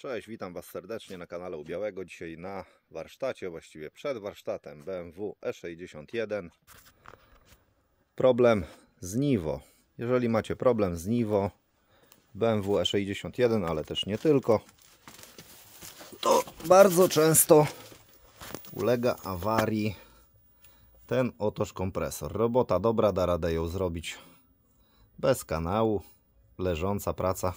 Cześć, witam Was serdecznie na kanale U Dzisiaj na warsztacie, właściwie przed warsztatem BMW E61. Problem z Niwo. Jeżeli macie problem z Niwo, BMW E61, ale też nie tylko, to bardzo często ulega awarii ten otoż kompresor. Robota dobra, da radę ją zrobić bez kanału, leżąca praca,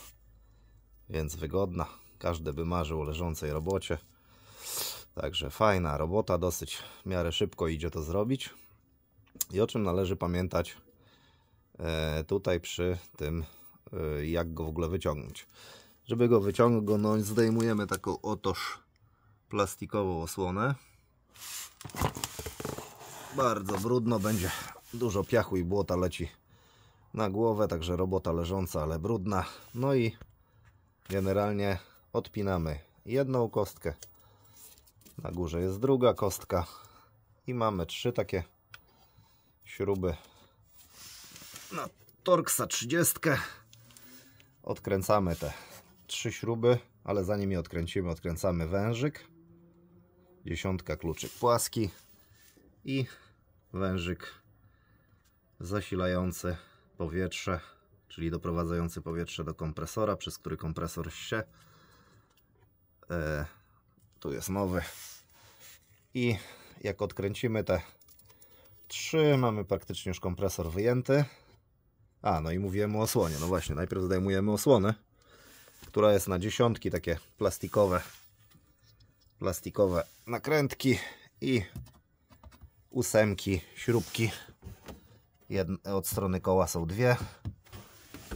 więc wygodna. Każdy by marzył o leżącej robocie. Także fajna robota, dosyć w miarę szybko idzie to zrobić. I o czym należy pamiętać e, tutaj przy tym, e, jak go w ogóle wyciągnąć. Żeby go wyciągnąć, zdejmujemy taką otoż plastikową osłonę. Bardzo brudno będzie, dużo piachu i błota leci na głowę, także robota leżąca, ale brudna. No i generalnie odpinamy jedną kostkę. Na górze jest druga kostka. I mamy trzy takie śruby na Torxa 30. Odkręcamy te trzy śruby, ale zanim je odkręcimy, odkręcamy wężyk. Dziesiątka kluczyk płaski i wężyk zasilający powietrze, czyli doprowadzający powietrze do kompresora, przez który kompresor się E, tu jest nowy i jak odkręcimy te trzy, mamy praktycznie już kompresor wyjęty a no i mówiłem o osłonie, no właśnie najpierw zdejmujemy osłonę która jest na dziesiątki, takie plastikowe plastikowe nakrętki i ósemki, śrubki Jedne, od strony koła są dwie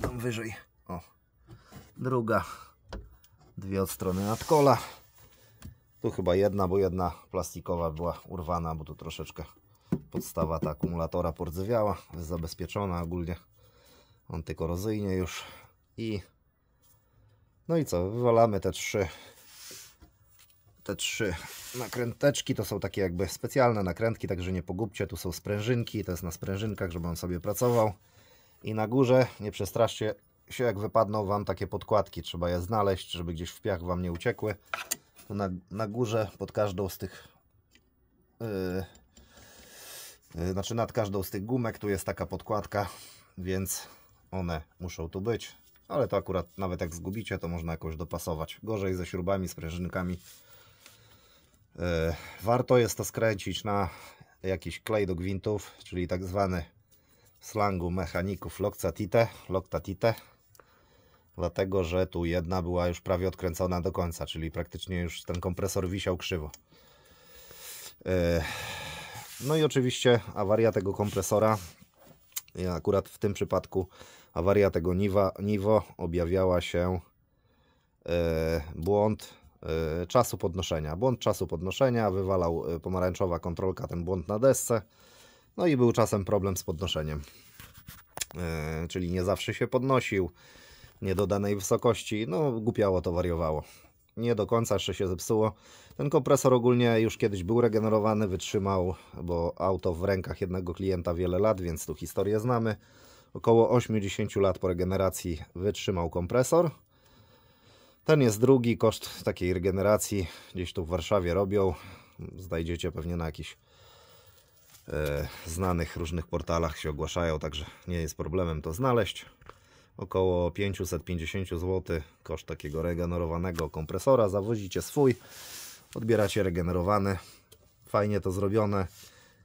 tam wyżej o, druga dwie od strony nadkola. Tu chyba jedna, bo jedna plastikowa była urwana, bo tu troszeczkę podstawa ta akumulatora pordzewiała. Jest zabezpieczona ogólnie antykorozyjnie już. I no i co, wywalamy te trzy te trzy nakręteczki to są takie jakby specjalne nakrętki, także nie pogubcie. Tu są sprężynki, to jest na sprężynkach, żeby on sobie pracował. I na górze, nie przestraszcie, się jak wypadną Wam takie podkładki, trzeba je znaleźć, żeby gdzieś w piach Wam nie uciekły. Na, na górze pod każdą z tych... Yy, yy, znaczy nad każdą z tych gumek tu jest taka podkładka, więc one muszą tu być. Ale to akurat nawet jak zgubicie, to można jakoś dopasować. Gorzej ze śrubami, sprężynkami. Yy, warto jest to skręcić na jakiś klej do gwintów, czyli tak zwany w slangu mechaników Loctatite, Loctatite dlatego że tu jedna była już prawie odkręcona do końca, czyli praktycznie już ten kompresor wisiał krzywo. No i oczywiście awaria tego kompresora, akurat w tym przypadku awaria tego Niwa, Niwo objawiała się e, błąd e, czasu podnoszenia. Błąd czasu podnoszenia, wywalał e, pomarańczowa kontrolka ten błąd na desce, no i był czasem problem z podnoszeniem. Czyli nie zawsze się podnosił, nie wysokości. No, głupiało to wariowało. Nie do końca jeszcze się zepsuło. Ten kompresor ogólnie już kiedyś był regenerowany, wytrzymał, bo auto w rękach jednego klienta wiele lat, więc tu historię znamy. Około 80 lat po regeneracji wytrzymał kompresor. Ten jest drugi, koszt takiej regeneracji gdzieś tu w Warszawie robią. Znajdziecie pewnie na jakichś e, znanych różnych portalach się ogłaszają, także nie jest problemem to znaleźć około 550 zł koszt takiego regenerowanego kompresora. Zawozicie swój, odbieracie regenerowany. Fajnie to zrobione.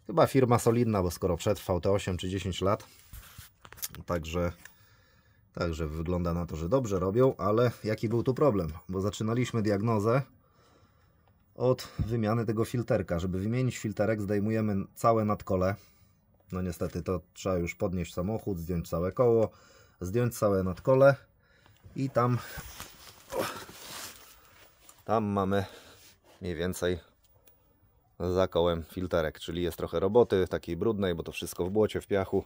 Chyba firma solidna, bo skoro przetrwał te 8 czy 10 lat, także, także wygląda na to, że dobrze robią, ale jaki był tu problem? Bo zaczynaliśmy diagnozę od wymiany tego filterka. Żeby wymienić filterek zdejmujemy całe nadkole. No niestety to trzeba już podnieść samochód, zdjąć całe koło, zdjąć całe nadkole i tam tam mamy mniej więcej za kołem filterek, czyli jest trochę roboty takiej brudnej, bo to wszystko w błocie, w piachu.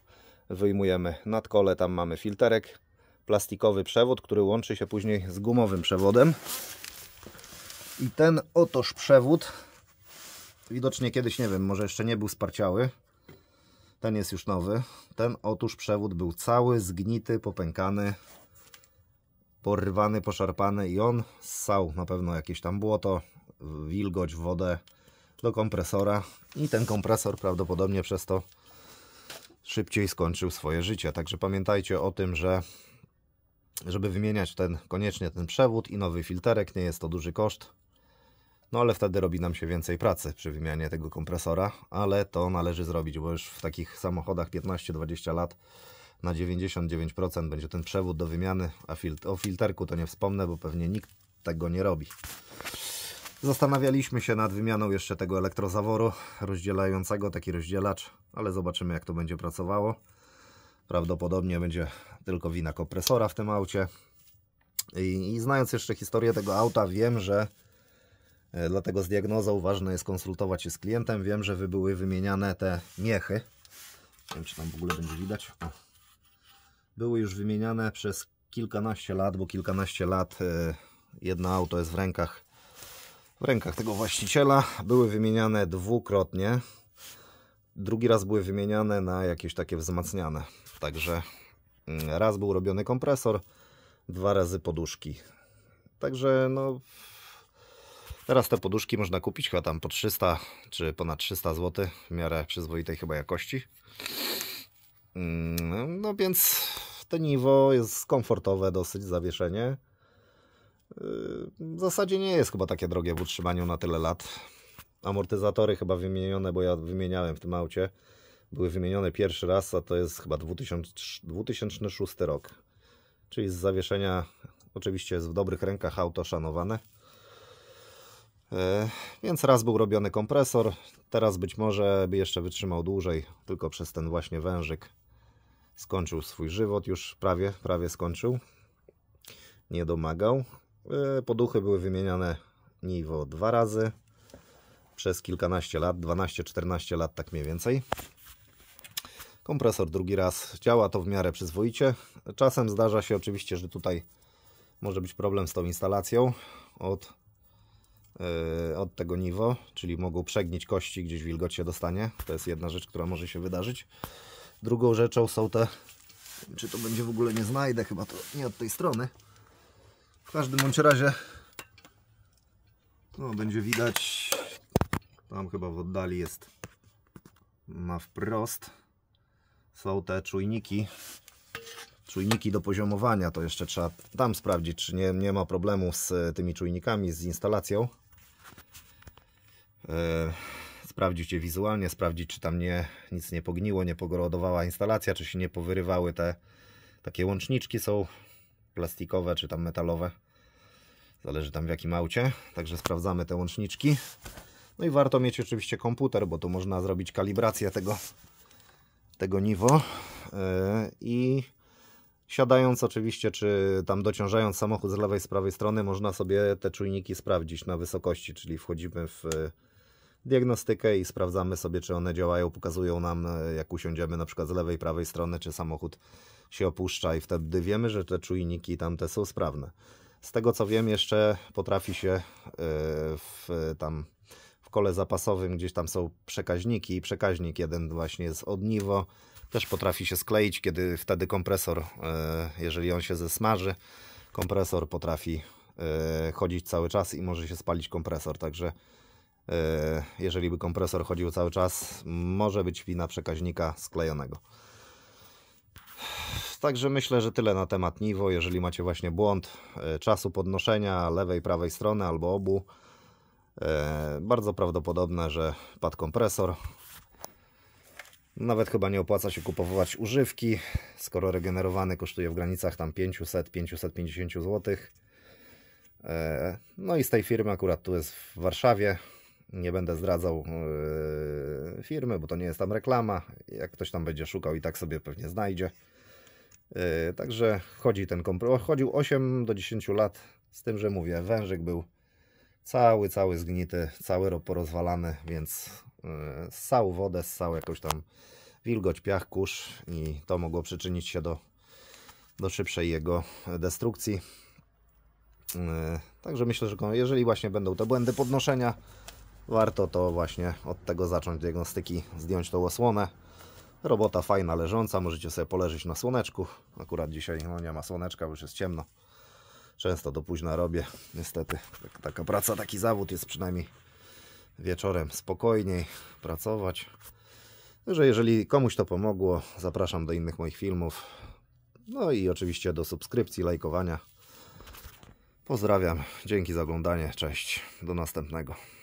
Wyjmujemy nadkole, tam mamy filterek, plastikowy przewód, który łączy się później z gumowym przewodem. I ten otoż przewód, widocznie kiedyś, nie wiem, może jeszcze nie był sparciały, ten jest już nowy. Ten otóż przewód był cały zgnity, popękany, porwany, poszarpany i on ssał na pewno jakieś tam błoto, wilgoć, wodę do kompresora i ten kompresor prawdopodobnie przez to szybciej skończył swoje życie. Także pamiętajcie o tym, że żeby wymieniać ten koniecznie ten przewód i nowy filterek, nie jest to duży koszt. No ale wtedy robi nam się więcej pracy przy wymianie tego kompresora, ale to należy zrobić, bo już w takich samochodach 15-20 lat na 99% będzie ten przewód do wymiany, a fil o filterku to nie wspomnę, bo pewnie nikt tego nie robi. Zastanawialiśmy się nad wymianą jeszcze tego elektrozaworu rozdzielającego, taki rozdzielacz, ale zobaczymy jak to będzie pracowało. Prawdopodobnie będzie tylko wina kompresora w tym aucie. I, i znając jeszcze historię tego auta wiem, że E, dlatego z diagnozą ważne jest konsultować się z klientem. Wiem, że wy były wymieniane te miechy. Nie wiem, czy tam w ogóle będzie widać. O. Były już wymieniane przez kilkanaście lat, bo kilkanaście lat e, jedno auto jest w rękach, w rękach tego właściciela. Były wymieniane dwukrotnie. Drugi raz były wymieniane na jakieś takie wzmacniane. Także mm, raz był robiony kompresor, dwa razy poduszki. Także no Teraz te poduszki można kupić chyba tam po 300 czy ponad 300 zł w miarę przyzwoitej chyba jakości. Mm, no więc te niwo jest komfortowe dosyć zawieszenie. Yy, w zasadzie nie jest chyba takie drogie w utrzymaniu na tyle lat. Amortyzatory chyba wymienione, bo ja wymieniałem w tym aucie. Były wymienione pierwszy raz, a to jest chyba 2000, 2006 rok. Czyli z zawieszenia oczywiście jest w dobrych rękach auto szanowane. E, więc raz był robiony kompresor, teraz być może by jeszcze wytrzymał dłużej, tylko przez ten właśnie wężyk skończył swój żywot, już prawie, prawie skończył, nie domagał. E, poduchy były wymieniane niwo dwa razy przez kilkanaście lat, 12-14 lat tak mniej więcej. Kompresor drugi raz działa to w miarę przyzwoicie. Czasem zdarza się oczywiście, że tutaj może być problem z tą instalacją od E, od tego niwo, czyli mogą przegnić kości, gdzieś wilgoć się dostanie. To jest jedna rzecz, która może się wydarzyć. Drugą rzeczą są te, czy to będzie w ogóle nie znajdę, chyba to nie od tej strony. W każdym bądź razie no, będzie widać, tam chyba w oddali jest na wprost. Są te czujniki, czujniki do poziomowania, to jeszcze trzeba tam sprawdzić, czy nie, nie ma problemu z tymi czujnikami, z instalacją. E, sprawdzić je wizualnie, sprawdzić czy tam nie, nic nie pogniło, nie pogorodowała instalacja, czy się nie powyrywały te takie łączniczki są plastikowe czy tam metalowe. Zależy tam w jakim aucie. Także sprawdzamy te łączniczki. No i warto mieć oczywiście komputer, bo tu można zrobić kalibrację tego, tego niwo. E, I siadając oczywiście, czy tam dociążając samochód z lewej, z prawej strony, można sobie te czujniki sprawdzić na wysokości, czyli wchodzimy w diagnostykę i sprawdzamy sobie, czy one działają, pokazują nam, e, jak usiądziemy na przykład z lewej, prawej strony, czy samochód się opuszcza i wtedy wiemy, że te czujniki tamte są sprawne. Z tego co wiem, jeszcze potrafi się e, w, tam w kole zapasowym, gdzieś tam są przekaźniki i przekaźnik jeden właśnie jest odniwo. też potrafi się skleić, kiedy wtedy kompresor, e, jeżeli on się zesmaży, kompresor potrafi chodzić cały czas i może się spalić kompresor, także E, jeżeli by kompresor chodził cały czas, może być wina przekaźnika sklejonego. Także myślę, że tyle na temat Niwo. Jeżeli macie właśnie błąd e, czasu podnoszenia lewej, prawej strony albo obu, e, bardzo prawdopodobne, że padł kompresor. Nawet chyba nie opłaca się kupować używki, skoro regenerowany kosztuje w granicach tam 500-550 zł. No i z tej firmy akurat tu jest w Warszawie, nie będę zdradzał e, firmy, bo to nie jest tam reklama. Jak ktoś tam będzie szukał i tak sobie pewnie znajdzie. E, także chodzi ten kompromis. Chodził 8 do 10 lat, z tym, że mówię, wężyk był cały, cały zgnity, cały porozwalany, więc e, ssał wodę, ssał jakąś tam wilgoć, piach, kurz i to mogło przyczynić się do, do szybszej jego destrukcji. Także myślę, że jeżeli właśnie będą te błędy podnoszenia, warto to właśnie od tego zacząć diagnostyki, zdjąć tą osłonę. Robota fajna, leżąca, możecie sobie poleżeć na słoneczku. Akurat dzisiaj no, nie ma słoneczka, bo już jest ciemno. Często do późna robię, niestety. Tak, taka praca, taki zawód jest przynajmniej wieczorem spokojniej pracować. Także jeżeli komuś to pomogło, zapraszam do innych moich filmów. No i oczywiście do subskrypcji, lajkowania. Pozdrawiam, dzięki za oglądanie, cześć, do następnego.